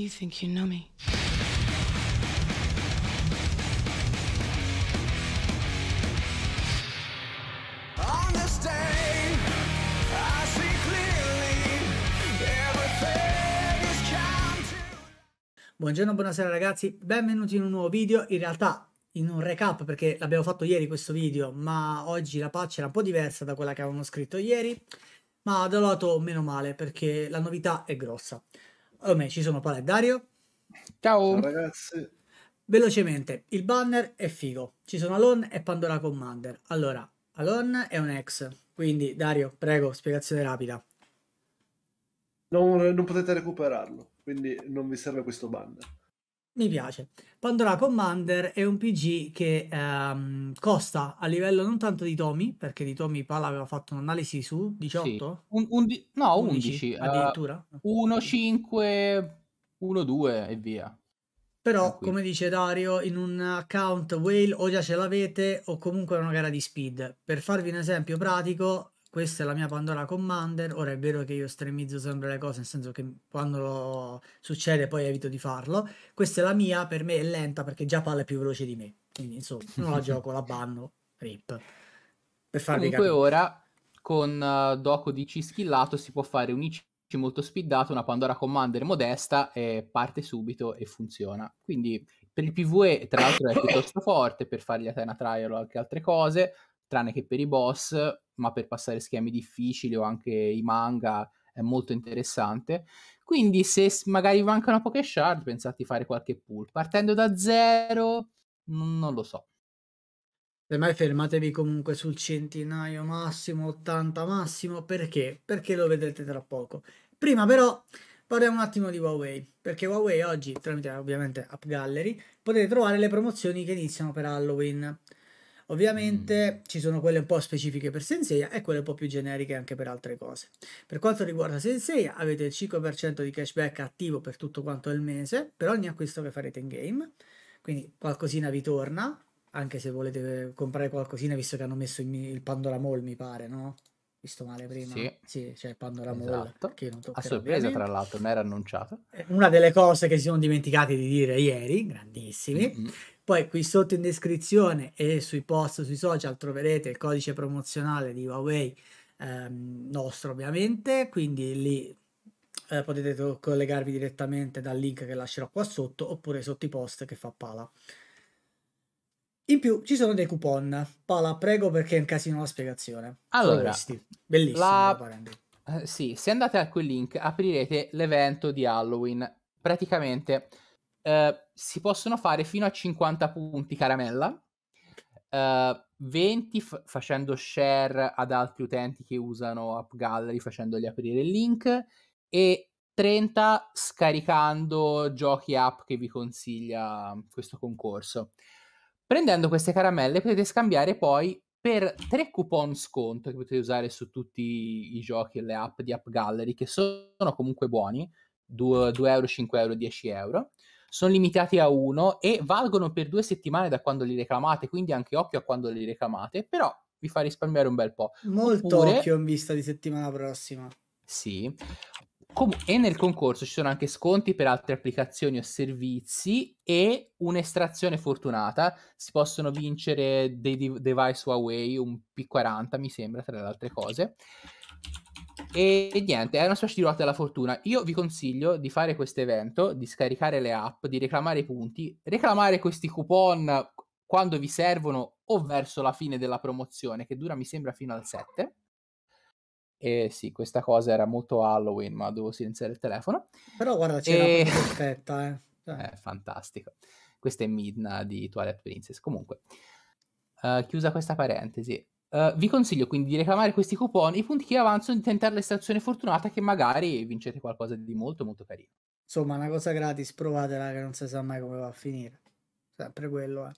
You think you know me. Buongiorno, buonasera ragazzi, benvenuti in un nuovo video. In realtà in un recap perché l'abbiamo fatto ieri questo video, ma oggi la patch era un po' diversa da quella che avevano scritto ieri, ma da lato meno male perché la novità è grossa. Come ci sono Paolo e Dario. Ciao. Ciao ragazzi. Velocemente, il banner è figo. Ci sono Alon e Pandora Commander. Allora, Alon è un ex, quindi Dario, prego, spiegazione rapida. Non, non potete recuperarlo, quindi non vi serve questo banner. Mi piace. Pandora Commander è un PG che ehm, costa a livello non tanto di Tomi, perché di Tomi Pala aveva fatto un'analisi su 18? Sì. Un, un, no, 11. 11 eh, addirittura. Uh, 1, 5, e via. Però, come dice Dario, in un account whale o già ce l'avete o comunque è una gara di speed. Per farvi un esempio pratico, questa è la mia Pandora Commander. Ora è vero che io estremizzo sempre le cose, nel senso che quando succede poi evito di farlo. Questa è la mia, per me è lenta perché già palla è più veloce di me. Quindi insomma, non la gioco, la banno, rip. Per farvi Comunque capire. ora con uh, eh, Doco DC schillato si può fare un IC molto speedato, una Pandora Commander modesta e parte subito e funziona. Quindi per il PvE tra l'altro è piuttosto forte per fargli Athena Trial o anche altre cose, tranne che per i boss ma per passare schemi difficili o anche i manga è molto interessante. Quindi se magari mancano poche shard, pensate di fare qualche pull. Partendo da zero, non lo so. Semmai fermatevi comunque sul centinaio massimo, 80 massimo, perché? Perché lo vedrete tra poco. Prima però parliamo un attimo di Huawei, perché Huawei oggi, tramite ovviamente App Gallery, potete trovare le promozioni che iniziano per Halloween. Ovviamente mm. ci sono quelle un po' specifiche per Senseiya e quelle un po' più generiche anche per altre cose. Per quanto riguarda Senseiya avete il 5% di cashback attivo per tutto quanto il mese per ogni acquisto che farete in game, quindi qualcosina vi torna, anche se volete comprare qualcosina visto che hanno messo il, Pandora Mall mi pare, no? visto male prima. Sì, sì c'è Pandora esatto. Mall. A sorpresa, tra l'altro, non era annunciato. Eh, una delle cose che si sono dimenticati di dire ieri, grandissimi, mm-hmm. Poi qui sotto in descrizione e sui post sui social troverete il codice promozionale di Huawei ehm, nostro ovviamente, quindi lì eh, potete collegarvi direttamente dal link che lascerò qua sotto oppure sotto i post che fa Pala. In più ci sono dei coupon. Pala, prego perché è un casino la spiegazione. Allora, bellissimo. La... Uh, sì, se andate a quel link aprirete l'evento di Halloween. Praticamente Ehm, si possono fare fino a 50 punti caramella, eh, 20 f- facendo share ad altri utenti che usano App Gallery facendogli aprire il link e 30 scaricando giochi app che vi consiglia questo concorso. Prendendo queste caramelle potete scambiare poi per 3 coupon sconto che potete usare su tutti i giochi e le app di App Gallery, che sono comunque buoni, 2, 2 euro, 5 euro, 10 euro sono limitati a uno e valgono per due settimane da quando li reclamate, quindi anche occhio a quando li reclamate, però vi fa risparmiare un bel po'. Molto Oppure... occhio in vista di settimana prossima. Sì. Com- e nel concorso ci sono anche sconti per altre applicazioni o servizi e un'estrazione fortunata. Si possono vincere dei di- device Huawei, un P40 mi sembra, tra le altre cose. E, e, niente, è una specie di lotta alla fortuna. Io vi consiglio di fare questo evento, di scaricare le app, di reclamare i punti, reclamare questi coupon quando vi servono o verso la fine della promozione, che dura mi sembra fino al 7. E sì, questa cosa era molto Halloween, ma dovevo silenziare il telefono. Però guarda, c'era e... perfetta, eh. Cioè. eh. fantastico. Questa è Midna di Twilight Princess. Comunque, uh, chiusa questa parentesi, Uh, vi consiglio quindi di reclamare questi coupon, i punti che avanzano e di tentare l'estrazione fortunata che magari vincete qualcosa di molto molto carino. Insomma, una cosa gratis, provatela che non si sa mai come va a finire. Sempre quello, eh.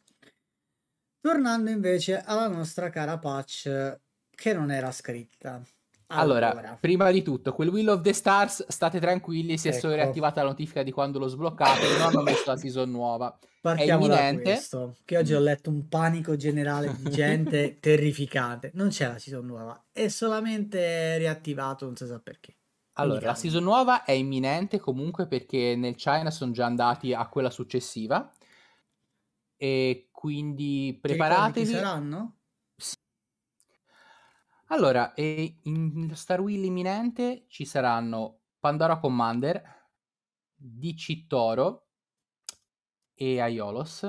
Tornando invece alla nostra cara patch che non era scritta. Allora, allora, prima di tutto, quel Will of the Stars, state tranquilli, si è ecco. solo riattivata la notifica di quando lo sbloccate, non hanno messo la season nuova. Partiamo è imminente. da questo, che oggi ho mm. letto un panico generale di gente terrificante. Non c'è la season nuova, è solamente riattivato, non si sa perché. Allora, la season nuova è imminente comunque perché nel China sono già andati a quella successiva. E quindi preparatevi. Ci saranno? Allora, e in Star Wheel imminente ci saranno Pandora Commander, DC Toro e Aiolos,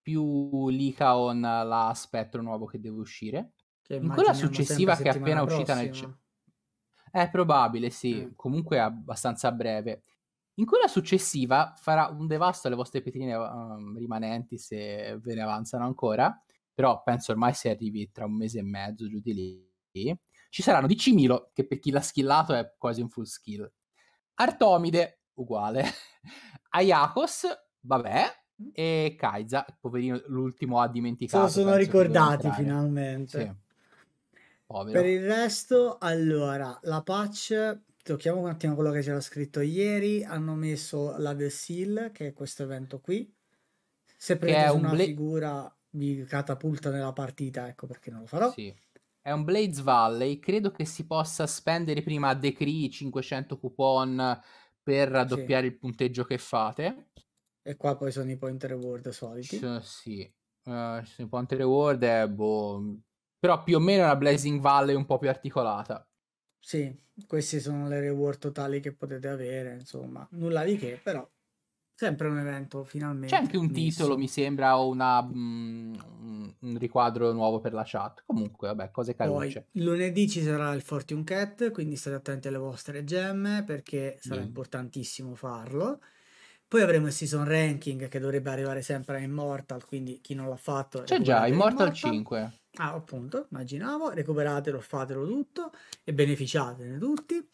più Licaon, la spettro nuovo che deve uscire. Che in quella successiva che è appena uscita nel... C- è probabile, sì, eh. comunque abbastanza breve. In quella successiva farà un devasto alle vostre petrine um, rimanenti se ve ne avanzano ancora, però penso ormai si arrivi tra un mese e mezzo giù di lì ci saranno 10.000 che per chi l'ha skillato è quasi un full skill. Artomide, uguale. Ayakos, vabbè. E Kaiza, poverino, l'ultimo ha dimenticato. Se lo sono ricordati finalmente. Sì. Per il resto, allora, la patch, tocchiamo un attimo quello che c'era scritto ieri, hanno messo la The Seal, che è questo evento qui. Se prendete una bla- figura vi catapulta nella partita, ecco perché non lo farò. Sì è un Blades Valley, credo che si possa spendere prima a Decree 500 coupon per raddoppiare sì. il punteggio che fate. E qua poi sono i point reward soliti. Sono, sì, uh, sono i point reward, è boh. però più o meno è una Blazing Valley un po' più articolata. Sì, queste sono le reward totali che potete avere, insomma, nulla di che, però Sempre un evento, finalmente. C'è anche un titolo, mi sembra, o una, um, un riquadro nuovo per la chat. Comunque, vabbè, cose carucce. lunedì ci sarà il Fortune Cat, quindi state attenti alle vostre gemme, perché sarà mm. importantissimo farlo. Poi avremo il season ranking, che dovrebbe arrivare sempre a Immortal, quindi chi non l'ha fatto... C'è già, Immortal, Immortal 5. Ah, appunto, immaginavo. Recuperatelo, fatelo tutto e beneficiatene tutti.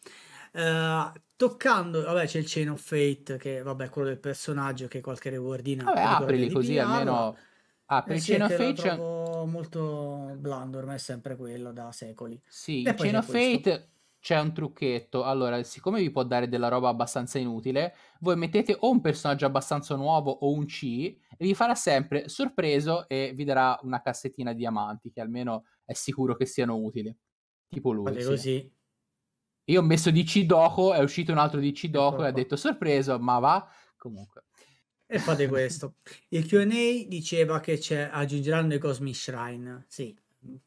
Eh, toccando, vabbè, c'è il Chain of Fate, che vabbè, quello del personaggio che qualche rewardina. Vabbè, aprili così piano. almeno. Ah, per eh, il sì, Chain of Fate c'è... molto blando, ormai è sempre quello da secoli. Sì, il Chain of Fate c'è un trucchetto. Allora, siccome vi può dare della roba abbastanza inutile, voi mettete o un personaggio abbastanza nuovo o un C e vi farà sempre sorpreso e vi darà una cassettina di diamanti che almeno è sicuro che siano utili. Tipo lui. Vale, sì. così. Io ho messo DC Doco, è uscito un altro DC Doco e ha detto sorpreso, ma va comunque. E fate questo. Il QA diceva che c'è, aggiungeranno i Cosmic Shrine. Sì.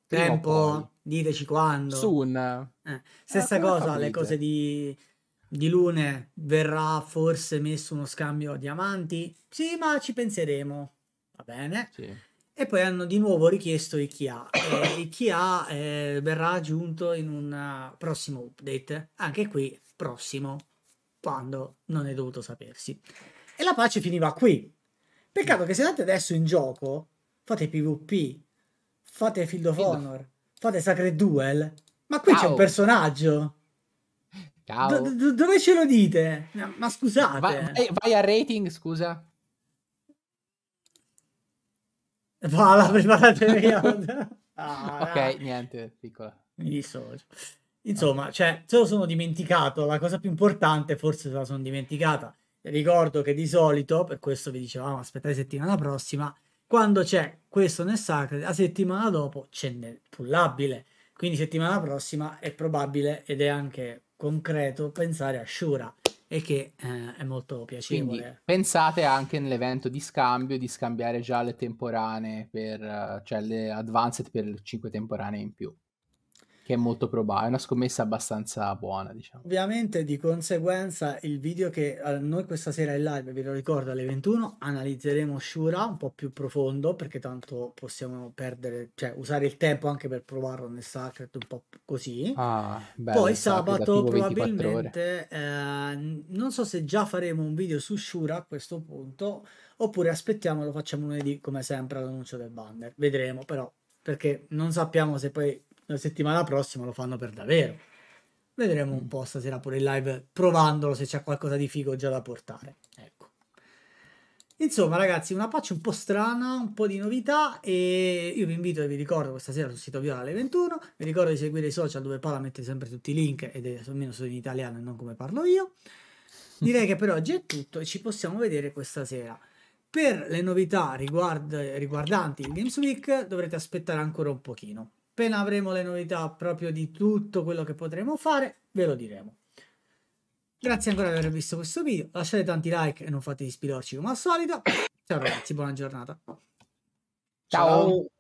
Tempo, diteci quando. Soon. Eh. eh Stessa eh, cosa, le cose di, di Lune. Verrà forse messo uno scambio a diamanti? Sì, ma ci penseremo. Va bene. Sì. E poi hanno di nuovo richiesto i chi ha. Eh, chi ha eh, verrà aggiunto in un eh, prossimo update. Anche qui, prossimo, quando non è dovuto sapersi. E la pace finiva qui. Peccato che se andate adesso in gioco, fate PvP, fate Field of Honor, fate Sacred Duel, ma qui Ciao. c'è un personaggio. Ciao. Do- do- dove ce lo dite? Ma scusate. Va- eh, vai a rating, scusa. Palla, preparate io. Ah, ok, niente, piccola. Mi Insomma, cioè, se lo sono dimenticato, la cosa più importante forse se la sono dimenticata. Ricordo che di solito, per questo vi dicevamo, ah, aspettate settimana prossima, quando c'è questo nel sacro, la settimana dopo c'è nel pullabile. Quindi settimana prossima è probabile ed è anche concreto pensare a Shura e che eh, è molto piacevole. Quindi, pensate anche nell'evento di scambio di scambiare già le temporanee per eh, cioè le advanced per 5 temporanee in più che è molto probabile, è una scommessa abbastanza buona, diciamo. Ovviamente di conseguenza il video che eh, noi questa sera in live, ve lo ricordo alle 21, analizzeremo Shura un po' più profondo perché tanto possiamo perdere, cioè usare il tempo anche per provarlo nel Sacred un po' così. Ah, bello, Poi sabato probabilmente eh, non so se già faremo un video su Shura a questo punto oppure aspettiamo lo facciamo lunedì come sempre all'annuncio del banner. Vedremo però perché non sappiamo se poi la settimana prossima lo fanno per davvero. Vedremo un mm. po' stasera pure in live, provandolo se c'è qualcosa di figo già da portare. Ecco. Insomma, ragazzi, una patch un po' strana, un po' di novità. E io vi invito e vi ricordo questa sera sul sito Viola alle 21. Vi ricordo di seguire i social dove Paola mette sempre tutti i link, ed è almeno solo in italiano e non come parlo io. Direi che per oggi è tutto e ci possiamo vedere questa sera. Per le novità riguard- riguardanti il Games Week dovrete aspettare ancora un pochino appena avremo le novità proprio di tutto quello che potremo fare, ve lo diremo. Grazie ancora per aver visto questo video, lasciate tanti like e non fate di spidorci come al solito. Ciao ragazzi, buona giornata. Ciao. Ciao.